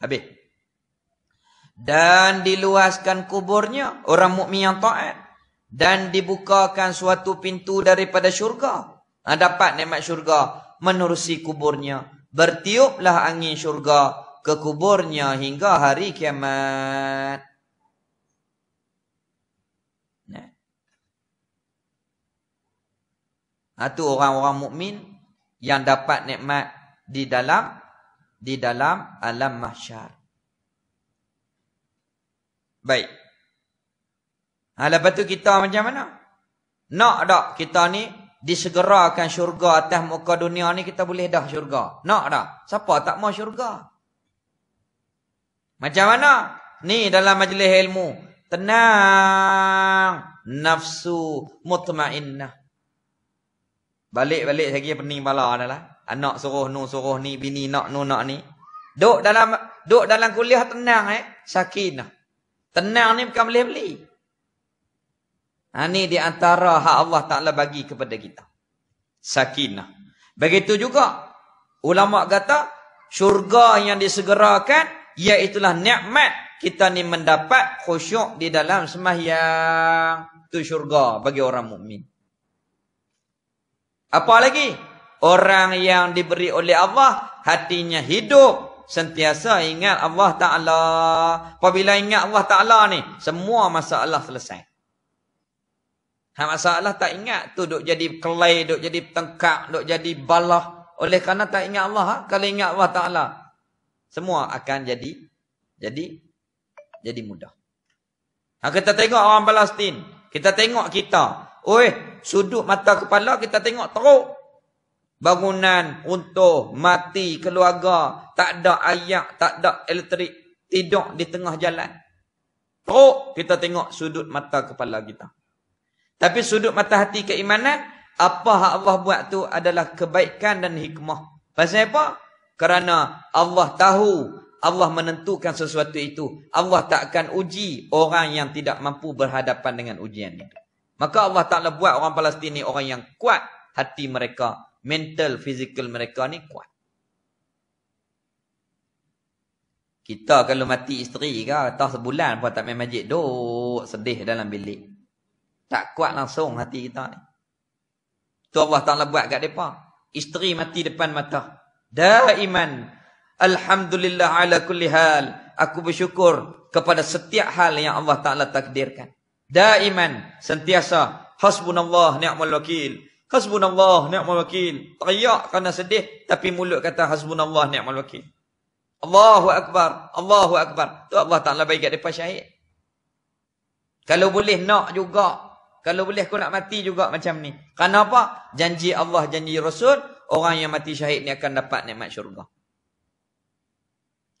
Habis. Dan diluaskan kuburnya orang mukmin yang taat dan dibukakan suatu pintu daripada syurga. Ah dapat nikmat syurga menerusi kuburnya. Bertiuplah angin syurga ke kuburnya hingga hari kiamat. Itu ha, orang-orang mukmin yang dapat nikmat di dalam di dalam alam mahsyar. Baik. Ha, lepas tu kita macam mana? Nak tak kita ni disegerakan syurga atas muka dunia ni kita boleh dah syurga? Nak tak? Siapa tak mau syurga? Macam mana? Ni dalam majlis ilmu. Tenang. Nafsu mutmainnah. Balik-balik lagi pening bala dah lah. Anak suruh nu suruh ni, bini nak nu nak ni. Duk dalam duk dalam kuliah tenang eh. Sakinah. Tenang ni bukan boleh beli. Ha, ni di antara hak Allah Ta'ala bagi kepada kita. Sakinah. Begitu juga. Ulama' kata, syurga yang disegerakan, iaitulah nikmat kita ni mendapat khusyuk di dalam sembahyang Itu syurga bagi orang mukmin. Apa lagi? Orang yang diberi oleh Allah, hatinya hidup. Sentiasa ingat Allah Ta'ala. Apabila ingat Allah Ta'ala ni, semua masalah selesai. Hak masalah tak ingat tu duk jadi kelai, duk jadi tengkak, duk jadi balah. Oleh kerana tak ingat Allah, ha? kalau ingat Allah Ta'ala. Semua akan jadi, jadi, jadi mudah. Ha, kita tengok orang Palestin, Kita tengok kita. Oi, sudut mata kepala kita tengok teruk. Bangunan runtuh, mati keluarga, tak ada air, tak ada elektrik, tidur di tengah jalan. Teruk kita tengok sudut mata kepala kita. Tapi sudut mata hati keimanan, apa hak Allah buat tu adalah kebaikan dan hikmah. Pasal apa? Kerana Allah tahu Allah menentukan sesuatu itu. Allah takkan uji orang yang tidak mampu berhadapan dengan ujian itu. Maka Allah Ta'ala buat orang Palestin ni orang yang kuat hati mereka. Mental, fizikal mereka ni kuat. Kita kalau mati isteri ke, tak sebulan pun tak main majid. Duk sedih dalam bilik. Tak kuat langsung hati kita ni. Tu Allah Ta'ala buat kat mereka. Isteri mati depan mata. Daiman. Alhamdulillah ala kulli hal. Aku bersyukur kepada setiap hal yang Allah Ta'ala takdirkan daiman sentiasa hasbunallah ni'mal wakil hasbunallah ni'mal wakil teriak kerana sedih tapi mulut kata hasbunallah ni'mal wakil Allahu akbar Allahu akbar tu Allah Taala bagi kat depan syahid kalau boleh nak juga kalau boleh aku nak mati juga macam ni kenapa janji Allah janji Rasul orang yang mati syahid ni akan dapat nikmat syurga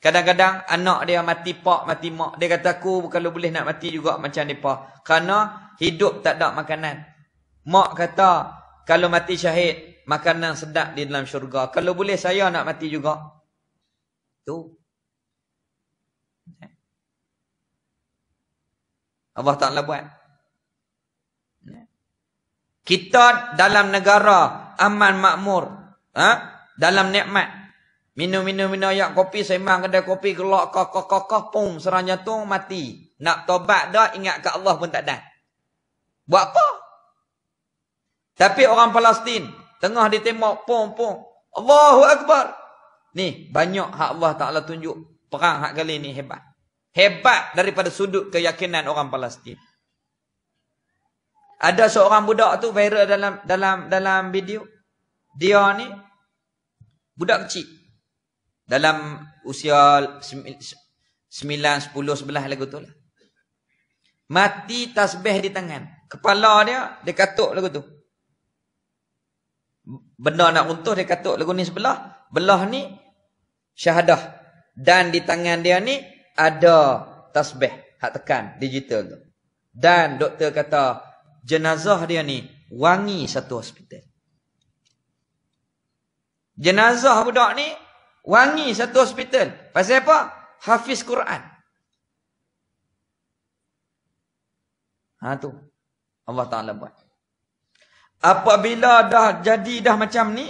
Kadang-kadang anak dia mati pak, mati mak. Dia kata aku kalau boleh nak mati juga macam mereka. Kerana hidup tak ada makanan. Mak kata kalau mati syahid, makanan sedap di dalam syurga. Kalau boleh saya nak mati juga. tu. Allah Ta'ala buat. Kita dalam negara aman makmur. Ha? Dalam nikmat. Minum-minum-minum ayat kopi, semang kedai kopi, gelak, kokoh-kokoh, pum, serangnya tu mati. Nak tobat dah, ingat ke Allah pun tak ada. Buat apa? Tapi orang Palestin tengah ditembak, pum, pum. Allahu Akbar. Ni, banyak hak Allah Ta'ala tunjuk. Perang hak kali ni hebat. Hebat daripada sudut keyakinan orang Palestin. Ada seorang budak tu viral dalam dalam dalam video. Dia ni, budak kecil. Dalam usia 9, 10, 11 lagu tu lah. Mati tasbih di tangan. Kepala dia, dia katuk lagu tu. Benda nak untuh dia katuk lagu ni sebelah. Belah ni, syahadah. Dan di tangan dia ni, ada tasbih. Hak tekan, digital tu. Dan doktor kata, jenazah dia ni, wangi satu hospital. Jenazah budak ni, Wangi satu hospital. Pasal apa? Hafiz Quran. Ha tu. Allah Ta'ala buat. Apabila dah jadi dah macam ni.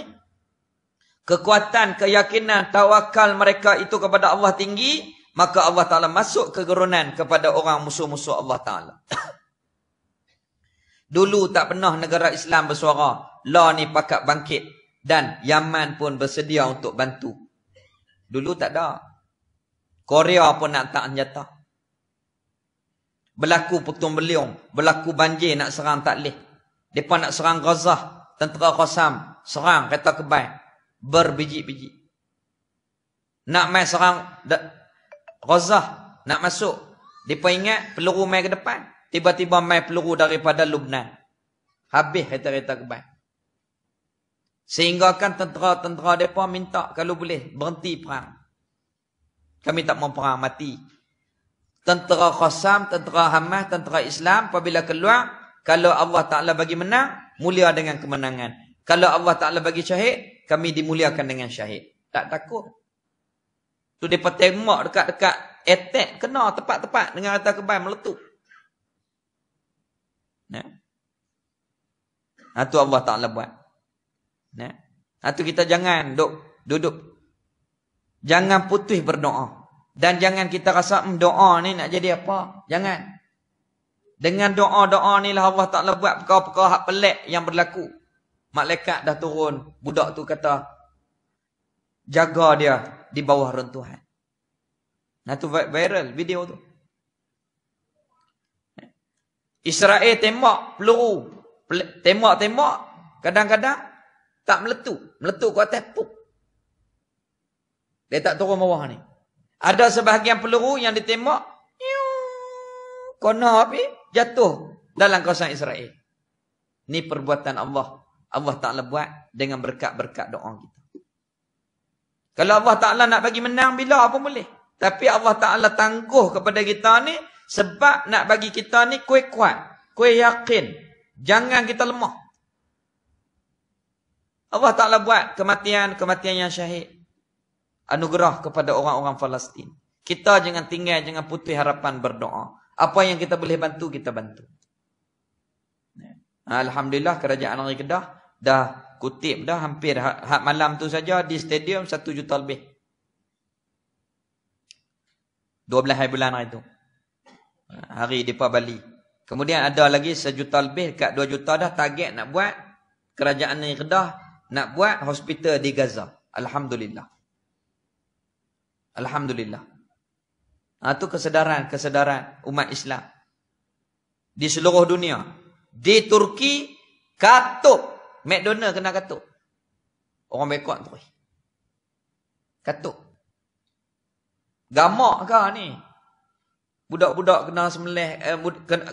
Kekuatan, keyakinan, tawakal mereka itu kepada Allah tinggi. Maka Allah Ta'ala masuk kegerunan kepada orang musuh-musuh Allah Ta'ala. Dulu tak pernah negara Islam bersuara. law ni pakat bangkit. Dan Yaman pun bersedia untuk bantu. Dulu tak ada. Korea pun nak tak senjata. Berlaku petun beliung. Berlaku banjir nak serang tak leh. Mereka nak serang Gaza. Tentera Qasam. Serang kereta kebaik. Berbiji-biji. Nak main serang Gaza. Nak masuk. Mereka ingat peluru main ke depan. Tiba-tiba main peluru daripada Lubnan. Habis kereta-kereta kebaik. Sehinggakan tentera-tentera mereka minta kalau boleh berhenti perang. Kami tak mau perang mati. Tentera Khasam, tentera Hamas, tentera Islam apabila keluar. Kalau Allah Ta'ala bagi menang, mulia dengan kemenangan. Kalau Allah Ta'ala bagi syahid, kami dimuliakan dengan syahid. Tak takut. Tu mereka tembak dekat-dekat etek kena tepat-tepat dengan rata kebal meletup. Nah. Ha, ya. tu Allah Ta'ala buat. Ya. Nah, Atau kita jangan duduk. duduk. Jangan putih berdoa. Dan jangan kita rasa hmm, doa ni nak jadi apa. Jangan. Dengan doa-doa ni lah Allah Ta'ala buat perkara-perkara hak pelik yang berlaku. Malaikat dah turun. Budak tu kata. Jaga dia di bawah runtuhan. Nah tu viral video tu. Israel tembak peluru. Tembak-tembak. Kadang-kadang tak meletup, meletup ke atas, puk. Dia tak turun bawah ni. Ada sebahagian peluru yang ditembak. Kona api jatuh dalam kawasan Israel. Ni perbuatan Allah. Allah Ta'ala buat dengan berkat-berkat doa kita. Kalau Allah Ta'ala nak bagi menang bila apa boleh. Tapi Allah Ta'ala tangguh kepada kita ni. Sebab nak bagi kita ni kuih kuat. Kuih yakin. Jangan kita lemah. Allah Ta'ala buat kematian-kematian yang syahid. Anugerah kepada orang-orang Palestin. Kita jangan tinggal, jangan putih harapan berdoa. Apa yang kita boleh bantu, kita bantu. Ya. Alhamdulillah kerajaan Negeri Kedah dah kutip dah hampir hak ha- malam tu saja di stadium satu juta lebih. Dua belah hari bulan hari tu. Hari depan Bali. Kemudian ada lagi sejuta lebih dekat dua juta dah target nak buat kerajaan Negeri Kedah nak buat hospital di Gaza. Alhamdulillah. Alhamdulillah. Itu ha, kesedaran-kesedaran umat Islam. Di seluruh dunia. Di Turki, katuk, McDonald kena katuk, Orang bekot tu. Katup. Gamak kah ni? Budak-budak kena semelih, eh, kena,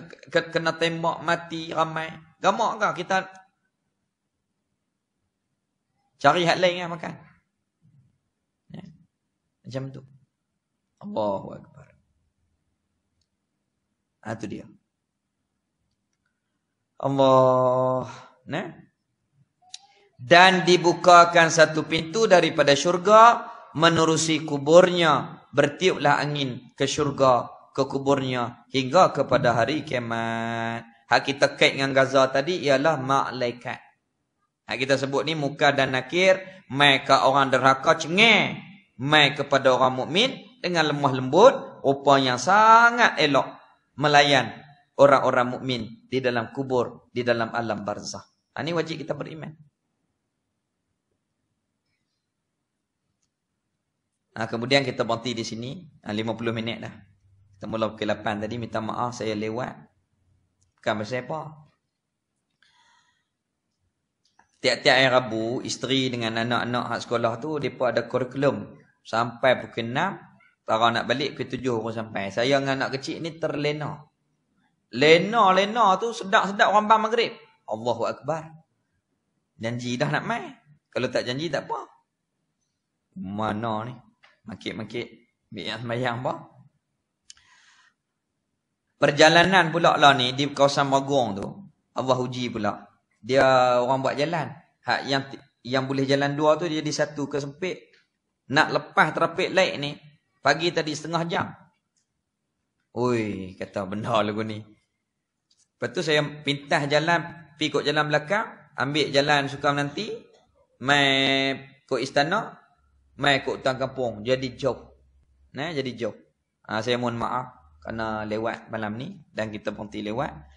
kena tembak mati ramai. Gamak kah kita Cari hak lain yang makan. Ya. Macam tu. Allahu Akbar. Itu ha, dia. Allah. Nah. Dan dibukakan satu pintu daripada syurga. Menerusi kuburnya. Bertiuplah angin ke syurga. Ke kuburnya. Hingga kepada hari kiamat. Hak kita kait dengan Gaza tadi. Ialah malaikat. Ha, kita sebut ni muka dan nakir. Mai ke orang derhaka cengeng. Mai kepada orang mukmin Dengan lemah lembut. Rupa yang sangat elok. Melayan orang-orang mukmin Di dalam kubur. Di dalam alam barzah. ini ha, wajib kita beriman. Ha, kemudian kita berhenti di sini. Ha, 50 minit dah. Kita mula pukul 8 tadi. Minta maaf saya lewat. Bukan bersepah. Tiap-tiap hari Rabu, isteri dengan anak-anak hak sekolah tu depa ada kurikulum sampai pukul 6, para nak balik pukul 7 pun sampai. Saya dengan anak kecil ni terlena. Lena-lena tu sedap-sedap orang bang maghrib. Allahu akbar. Janji dah nak mai. Kalau tak janji tak apa. Mana ni? Makit-makit. Biar semayang apa? Perjalanan pula lah ni di kawasan Magong tu. Allah uji pula dia orang buat jalan. Hak yang yang boleh jalan dua tu dia jadi satu ke sempit. Nak lepas traffic light ni pagi tadi setengah jam. Ui, kata benda lagu ni. Lepas tu saya pintas jalan pi kok jalan belakang, ambil jalan suka nanti mai kok istana, mai kok tang kampung jadi job. Nah, jadi job. Ha, ah, saya mohon maaf kerana lewat malam ni dan kita berhenti lewat.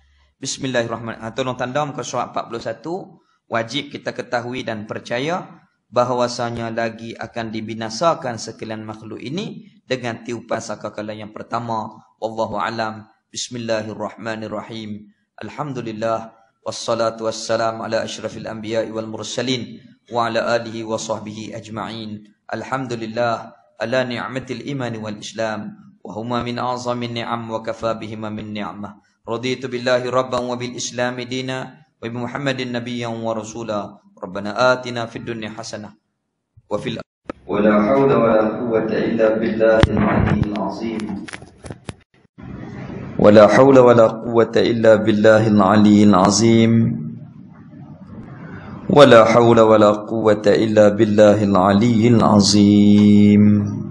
Bismillahirrahmanirrahim. Ah, tolong tanda muka surat 41. Wajib kita ketahui dan percaya bahawasanya lagi akan dibinasakan sekalian makhluk ini dengan tiupan sakakala yang pertama. Wallahu alam. Bismillahirrahmanirrahim. Alhamdulillah. Wassalatu wassalam ala ashrafil anbiya wal mursalin wa ala alihi wa sahbihi ajma'in. Alhamdulillah ala ni'matil iman wal islam wa min azamin ni'am wa kafabihima min niamah. رضيت بالله ربا وبالإسلام دينا وبمحمد نبيا ورسولا ربنا آتنا في الدنيا حسنة وفي الأرض ولا حول ولا قوة إلا بالله العلي العظيم ولا حول ولا قوة إلا بالله العلي العظيم ولا حول ولا قوة إلا بالله العلي العظيم